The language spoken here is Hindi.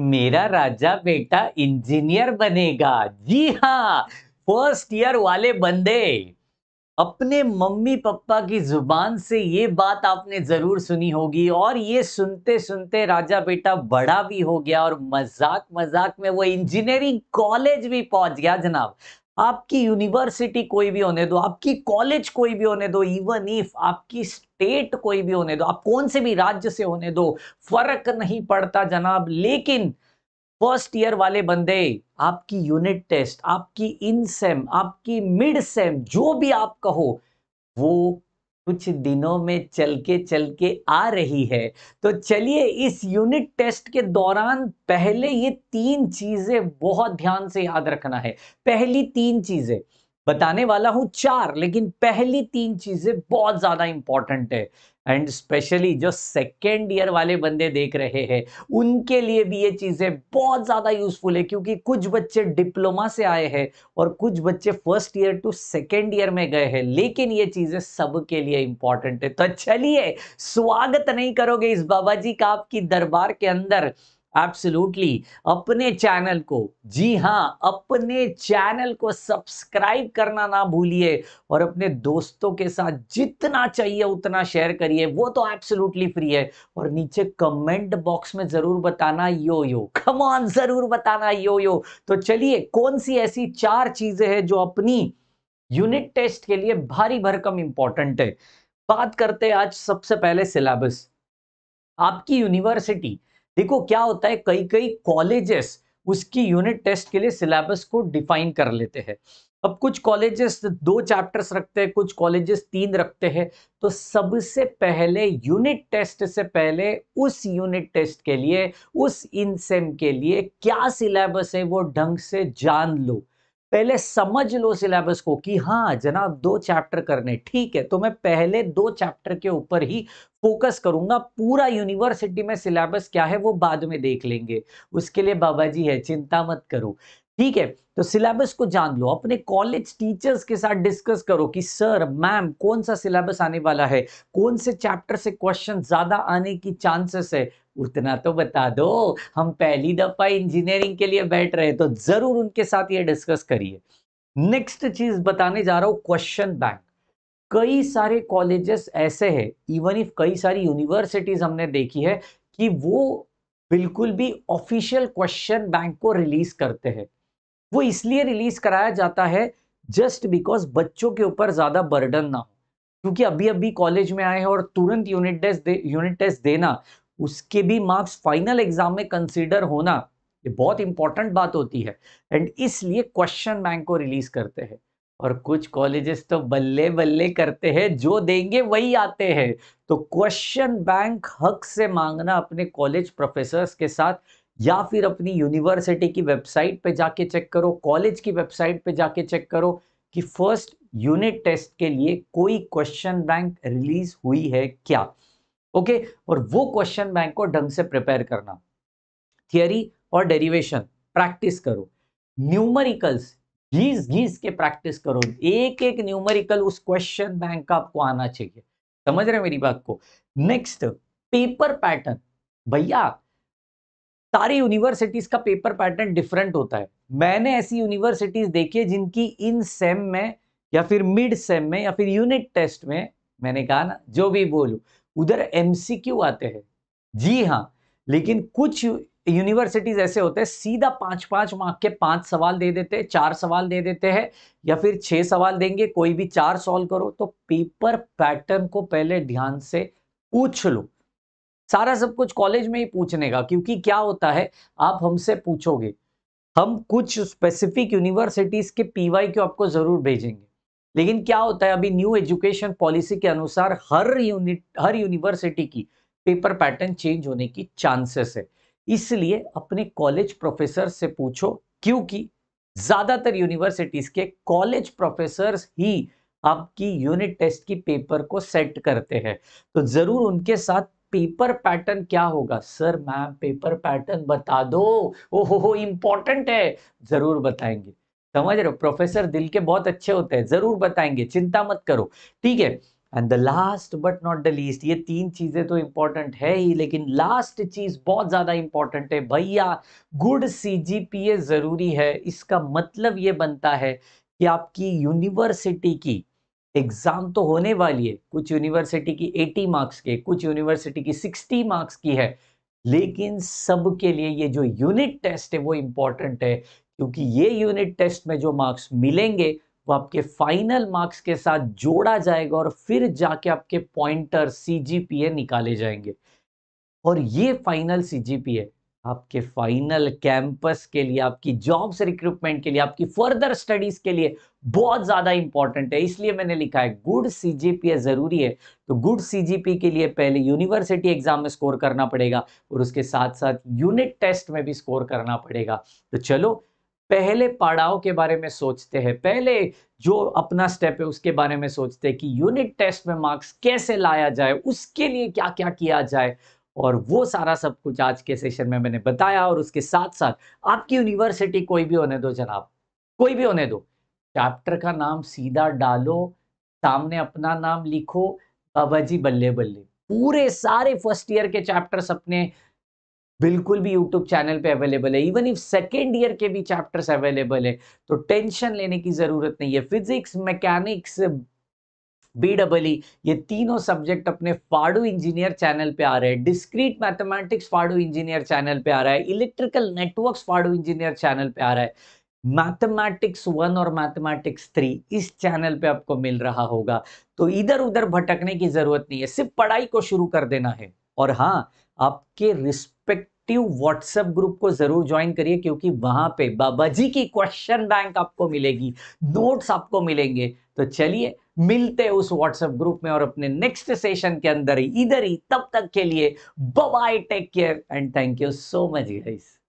मेरा राजा बेटा इंजीनियर बनेगा जी हाँ फर्स्ट ईयर वाले बंदे अपने मम्मी पापा की जुबान से ये बात आपने ज़रूर सुनी होगी और ये सुनते सुनते राजा बेटा बड़ा भी हो गया और मजाक मजाक में वो इंजीनियरिंग कॉलेज भी पहुंच गया जनाब आपकी यूनिवर्सिटी कोई भी होने दो आपकी कॉलेज कोई भी होने दो इवन इफ आपकी स्टेट कोई भी होने दो आप कौन से भी राज्य से होने दो फर्क नहीं पड़ता जनाब लेकिन फर्स्ट ईयर वाले बंदे आपकी यूनिट टेस्ट आपकी इन सेम आपकी मिड सेम जो भी आप कहो वो कुछ दिनों में चल के चल के आ रही है तो चलिए इस यूनिट टेस्ट के दौरान पहले ये तीन चीजें बहुत ध्यान से याद रखना है पहली तीन चीजें बताने वाला हूं चार लेकिन पहली तीन चीज़ें बहुत ज़्यादा इंपॉर्टेंट है एंड स्पेशली जो सेकेंड ईयर वाले बंदे देख रहे हैं उनके लिए भी ये चीज़ें बहुत ज़्यादा यूज़फुल है क्योंकि कुछ बच्चे डिप्लोमा से आए हैं और कुछ बच्चे first year to second year में गए हैं लेकिन ये चीज़ें सबके लिए इंपॉर्टेंट है तो चलिए स्वागत नहीं करोगे इस बाबा जी का आपकी दरबार के अंदर एब्सोल्युटली अपने चैनल को जी हाँ अपने चैनल को सब्सक्राइब करना ना भूलिए और अपने दोस्तों के साथ जितना चाहिए उतना शेयर करिए वो तो एब्सोल्युटली फ्री है और नीचे कमेंट बॉक्स में ज़रूर बताना यो यो कम ऑन ज़रूर बताना यो यो तो चलिए कौन सी ऐसी चार चीज़ें हैं जो अपनी यूनिट टेस्ट के लिए भारी भरकम इंपॉर्टेंट है बात करते हैं आज सबसे पहले सिलेबस आपकी यूनिवर्सिटी देखो क्या होता है कई कई कॉलेजेस उसकी यूनिट टेस्ट के लिए सिलेबस को डिफाइन कर लेते हैं अब कुछ कॉलेजेस दो चैप्टर्स रखते हैं कुछ कॉलेजेस तीन रखते हैं तो सबसे पहले यूनिट टेस्ट से पहले उस यूनिट टेस्ट के लिए उस इनसेम के लिए क्या सिलेबस है वो ढंग से जान लो पहले समझ लो सिलेबस को कि हाँ जनाब दो चैप्टर करने ठीक है तो मैं पहले दो चैप्टर के ऊपर ही फोकस करूंगा पूरा यूनिवर्सिटी में सिलेबस क्या है वो बाद में देख लेंगे उसके लिए बाबा जी है चिंता मत करो ठीक है तो सिलेबस को जान लो अपने कॉलेज टीचर्स के साथ डिस्कस करो कि सर मैम कौन सा सिलेबस आने वाला है कौन से चैप्टर से क्वेश्चन ज्यादा आने की चांसेस है उतना तो बता दो हम पहली दफ़ा इंजीनियरिंग के लिए बैठ रहे तो ज़रूर उनके साथ ये डिस्कस करिए नेक्स्ट चीज़ बताने जा रहा हूँ क्वेश्चन बैंक कई सारे कॉलेजेस ऐसे हैं इवन इफ कई सारी यूनिवर्सिटीज़ हमने देखी है कि वो बिल्कुल भी ऑफिशियल क्वेश्चन बैंक को रिलीज़ करते हैं वो इसलिए रिलीज़ कराया जाता है जस्ट बिकॉज बच्चों के ऊपर ज़्यादा बर्डन ना हो क्योंकि अभी अभी कॉलेज में आए हैं और तुरंत यूनिट टेस्ट यूनिट टेस्ट देना उसके भी मार्क्स फाइनल एग्जाम में कंसिडर होना ये बहुत इंपॉर्टेंट बात होती है एंड इसलिए क्वेश्चन बैंक को रिलीज करते हैं और कुछ कॉलेजेस तो बल्ले बल्ले करते हैं जो देंगे वही आते हैं तो क्वेश्चन बैंक हक से मांगना अपने कॉलेज प्रोफेसर्स के साथ या फिर अपनी यूनिवर्सिटी की वेबसाइट पे जाके चेक करो कॉलेज की वेबसाइट पे जाके चेक करो कि फर्स्ट यूनिट टेस्ट के लिए कोई क्वेश्चन बैंक रिलीज हुई है क्या ओके और वो क्वेश्चन बैंक को ढंग से प्रिपेयर करना थियरी और डेरिवेशन प्रैक्टिस करो न्यूमरिकल्स घीस घीस के प्रैक्टिस करो एक एक न्यूमरिकल उस क्वेश्चन बैंक का आपको आना चाहिए समझ रहे मेरी बात को नेक्स्ट पेपर पैटर्न भैया सारी यूनिवर्सिटीज का पेपर पैटर्न डिफरेंट होता है मैंने ऐसी यूनिवर्सिटीज देखी है जिनकी इन सेम में या फिर मिड सेम में या फिर यूनिट टेस्ट में मैंने कहा ना जो भी बोलू उधर एमसीक्यू आते हैं जी हाँ लेकिन कुछ यूनिवर्सिटीज ऐसे होते हैं सीधा पांच पांच मार्क के पांच सवाल दे देते हैं चार सवाल दे देते हैं या फिर छह सवाल देंगे कोई भी चार सॉल्व करो तो पेपर पैटर्न को पहले ध्यान से पूछ लो सारा सब कुछ कॉलेज में ही पूछने का क्योंकि क्या होता है आप हमसे पूछोगे हम कुछ स्पेसिफिक यूनिवर्सिटीज के पीवाई क्यों आपको जरूर भेजेंगे लेकिन क्या होता है अभी न्यू एजुकेशन पॉलिसी के अनुसार हर यूनिट हर यूनिवर्सिटी की पेपर पैटर्न चेंज होने की चांसेस है इसलिए अपने कॉलेज प्रोफेसर से पूछो क्योंकि ज़्यादातर यूनिवर्सिटीज़ के कॉलेज प्रोफेसर ही आपकी यूनिट टेस्ट की पेपर को सेट करते हैं तो ज़रूर उनके साथ पेपर पैटर्न क्या होगा सर मैम पेपर पैटर्न बता दो ओहो हो इंपॉर्टेंट है ज़रूर बताएंगे समझ रहे हो प्रोफेसर दिल के बहुत अच्छे होते हैं जरूर बताएंगे चिंता मत करो ठीक है and the last but not the least ये तीन चीज़ें तो इम्पॉर्टेंट है ही लेकिन लास्ट चीज़ बहुत ज़्यादा इम्पॉर्टेंट है भैया good C G P A ज़रूरी है इसका मतलब ये बनता है कि आपकी यूनिवर्सिटी की एग्ज़ाम तो होने वाली है कुछ यूनिवर्सिटी की 80 मार्क्स के कुछ यूनिवर्सिटी की 60 मार्क्स की है लेकिन सबके लिए ये जो यूनिट टेस्ट है वो इंपॉर्टेंट है क्योंकि ये यूनिट टेस्ट में जो मार्क्स मिलेंगे वो आपके फाइनल मार्क्स के साथ जोड़ा जाएगा और फिर जाके आपके पॉइंटर सीजीपीए निकाले जाएंगे और ये फाइनल सीजीपीए आपके फाइनल कैंपस के लिए आपकी जॉब्स रिक्रूटमेंट के लिए आपकी फर्दर स्टडीज के लिए बहुत ज़्यादा इंपॉर्टेंट है इसलिए मैंने लिखा है गुड सीजीपीए ज़रूरी है तो गुड सीजीपी के लिए पहले यूनिवर्सिटी एग्जाम में स्कोर करना पड़ेगा और उसके साथ साथ यूनिट टेस्ट में भी स्कोर करना पड़ेगा तो चलो पहले पड़ाव के बारे में सोचते हैं पहले जो अपना स्टेप है उसके बारे में सोचते हैं कि यूनिट टेस्ट में मार्क्स कैसे लाया जाए उसके लिए क्या क्या किया जाए और वो सारा सब कुछ आज के सेशन में मैंने बताया और उसके साथ साथ आपकी यूनिवर्सिटी कोई भी होने दो जनाब कोई भी होने दो चैप्टर का नाम सीधा डालो सामने अपना नाम लिखो बाबा जी बल्ले बल्ले पूरे सारे फर्स्ट ईयर के चैप्टर्स अपने बिल्कुल भी यूट्यूब चैनल पे अवेलेबल है इवन इफ सेकेंड ईयर के भी चैप्टर्स अवेलेबल है तो टेंशन लेने की ज़रूरत नहीं है physics mechanics B double E ये तीनों सब्जेक्ट अपने फाड़ू इंजीनियर चैनल पे आ रहे हैं डिस्क्रीट मैथमेटिक्स फाड़ू इंजीनियर चैनल पे आ रहा है इलेक्ट्रिकल नेटवर्क्स फाड़ू इंजीनियर चैनल पे आ रहा है मैथमेटिक्स वन और मैथमेटिक्स थ्री इस चैनल पे आपको मिल रहा होगा तो इधर उधर भटकने की जरूरत नहीं है सिर्फ पढ़ाई को शुरू कर देना है और हाँ आपके रिस्पेक्ट एक्टिव व्हाट्सएप ग्रुप को जरूर ज्वाइन करिए क्योंकि वहां पे बाबा जी की क्वेश्चन बैंक आपको मिलेगी नोट्स आपको मिलेंगे तो चलिए मिलते हैं उस व्हाट्सएप ग्रुप में और अपने नेक्स्ट सेशन के अंदर ही इधर ही तब तक के लिए bye take care and thank you so much guys